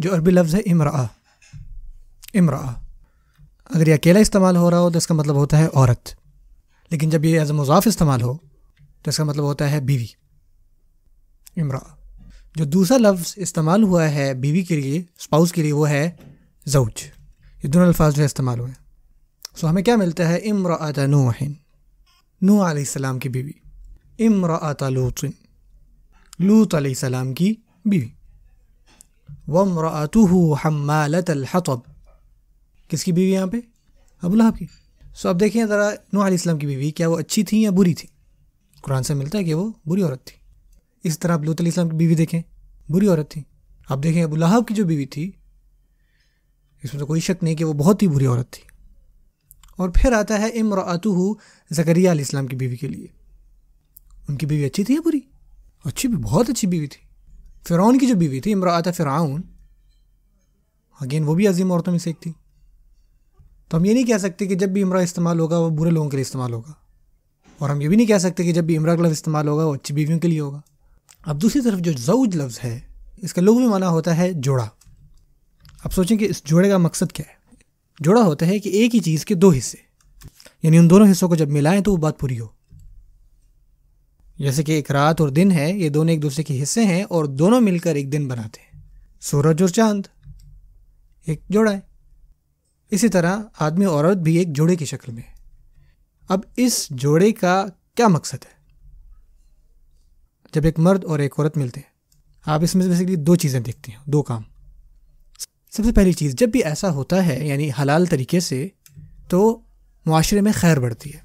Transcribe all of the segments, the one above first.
जो अरबी लफ्ज़ है इमरा इमरा अगर ये अकेला इस्तेमाल हो रहा हो तो इसका मतलब होता है औरत लेकिन जब ये एज मज़ाफ इस्तेमाल हो तो इसका मतलब होता है बीवी इमरा जो दूसरा लफ्ज़ इस्तेमाल हुआ है बीवी के लिए स्पाउस के लिए वो है जऊज ये दोनों अल्फाज जो इस्तेमाल हुए सो हमें क्या मिलता है इमरात नूहिन नू आलाम की बीवी इमरात लूतिन लूत सलाम की बीवी वमरातू हमालत हतब किसकी बीवी यहाँ पे अबू लहब की सो अब देखें ज़रा नूह की बीवी क्या वो अच्छी थी या बुरी थी कुरान से मिलता है कि वो बुरी औरत थी इस तरह आप लूत इस्लाम की बीवी देखें बुरी औरत थी आप देखें अबू लहब की जो बीवी थी इसमें तो कोई शक नहीं कि वो बहुत ही बुरी औरत थी और फिर आता है इमरातू जकरिया इस्लाम की बीवी के लिए उनकी बीवी अच्छी थी या बुरी अच्छी भी बहुत अच्छी बीवी थी फ़िरौन की जो बीवी थी इमरात फ़िराउन अगेन वो भी अजीम औरतों में से एक थी तो हम ये नहीं कह सकते कि जब भी इमरा इस्तेमाल होगा वो बुरे लोगों के लिए इस्तेमाल होगा और हम ये भी नहीं कह सकते कि जब भी इमरा का लफ्ज़ इस्तेमाल होगा वो अच्छी बीवियों के लिए होगा अब दूसरी तरफ जो जऊज लफ्ज़ है इसका लोग माना होता है जोड़ा अब सोचें कि इस जोड़े का मकसद क्या है जोड़ा होता है कि एक ही चीज़ के दो हिस्से यानी उन दोनों हिस्सों को जब मिलाएं तो वो बात पूरी हो जैसे कि एक रात और दिन है ये दोनों एक दूसरे के हिस्से हैं और दोनों मिलकर एक दिन बनाते हैं सूरज और चांद एक जोड़ा है इसी तरह आदमी और औरत भी एक जोड़े की शक्ल में है अब इस जोड़े का क्या मकसद है जब एक मर्द और एक औरत मिलते हैं आप इसमें बेसिकली दो चीज़ें देखते हैं दो काम सबसे पहली चीज़ जब भी ऐसा होता है यानी हलाल तरीके से तो माशरे में खैर बढ़ती है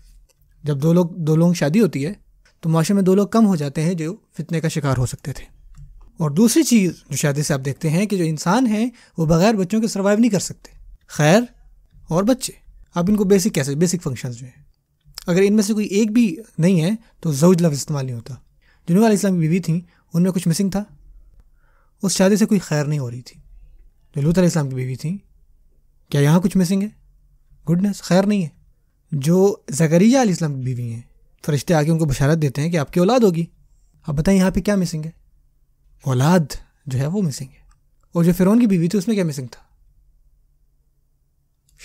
जब दो लोग दो लोगों की शादी होती है तो माशरे में दो लोग कम हो जाते हैं जो फितने का शिकार हो सकते थे और दूसरी चीज़ जो शादी से आप देखते हैं कि जो इंसान हैं वो बगैर बच्चों के सर्वाइव नहीं कर सकते खैर और बच्चे आप इनको बेसिक कैसे बेसिक फंक्शंस जो हैं अगर इनमें से कोई एक भी नहीं है तो जऊज लफ्ज़ इस्तेमाल नहीं होता जिन्होंने वाली इस्लाम की बीवी थी उनमें कुछ मिसिंग था उस शादी से कोई खैर नहीं हो रही थी जो लूत इस्लाम की बीवी थी क्या यहाँ कुछ मिसिंग है गुडनेस खैर नहीं है जो जकरिया इस्लाम की बीवी हैं फरिश्ते आके उनको बशारत देते हैं कि आपकी औलाद होगी अब बताएं यहाँ पे क्या मिसिंग है औलाद जो है वो मिसिंग है और जो फिरौन की बीवी थी उसमें क्या मिसिंग था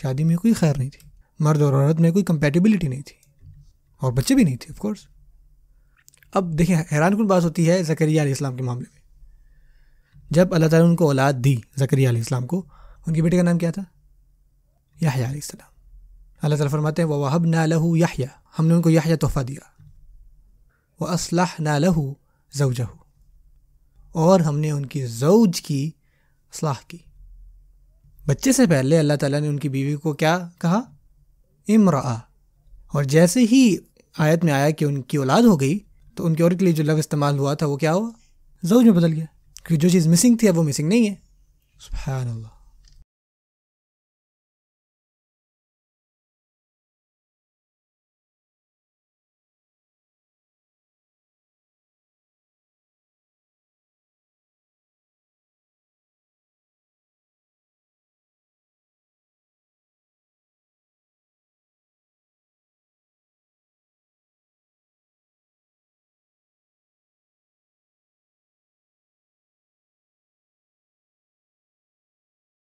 शादी में कोई खैर नहीं थी मर्द और औरत में कोई कंपेटिबिलिटी नहीं थी और बच्चे भी नहीं थे ऑफकोर्स अब देखिए हैरान कन बात होती है जकरिया इस्लाम के मामले में जब अल्लाह ताला ने उनको औलाद दी जकरिया इस्लाम को उनके बेटे का नाम क्या था यह सलाम अल्लाह ताला फरमाते हैं वहब ना लहू याहिया हमने उनको याहिया तोहफ़ा दिया व असलाह ना लहू जऊजहू और हमने उनकी जऊज की असलाह की बच्चे से पहले अल्लाह ताला ने उनकी बीवी को क्या कहा इमरा और जैसे ही आयत में आया कि उनकी औलाद हो गई तो उनके और के लिए जो लफ्ज़ इस्तेमाल हुआ था वो क्या हुआ जऊज में बदल गया क्योंकि जो चीज़ मिसिंग थी अब वो मिसिंग नहीं है सुबह